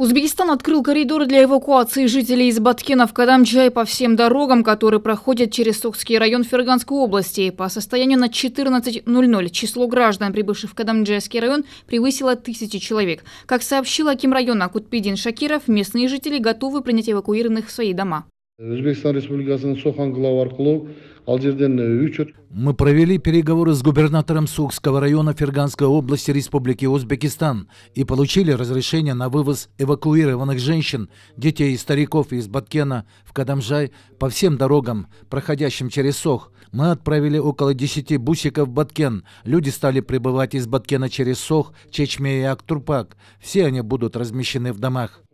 Узбекистан открыл коридоры для эвакуации жителей из Баткена в Кадамчай по всем дорогам, которые проходят через Сокский район Ферганской области. По состоянию на 14.00 число граждан, прибывших в Кадамджайский район, превысило тысячи человек. Как сообщил Аким района Кутпидин Шакиров, местные жители готовы принять эвакуированных в свои дома. Өзбекстан Республикасының Сохан главы арқылы ал жерден Мы провели переговоры с губернатором Сухского района Ферганской области Республики Узбекистан и получили разрешение на вывоз эвакуированных женщин, детей и стариков из Баткена в Кадамжай по всем дорогам, проходящим через Сох. Мы отправили около 10 бусиков в Баткен. Люди стали прибывать из Баткена через Сох, Чечме и Актурпак. Все они будут размещены в домах.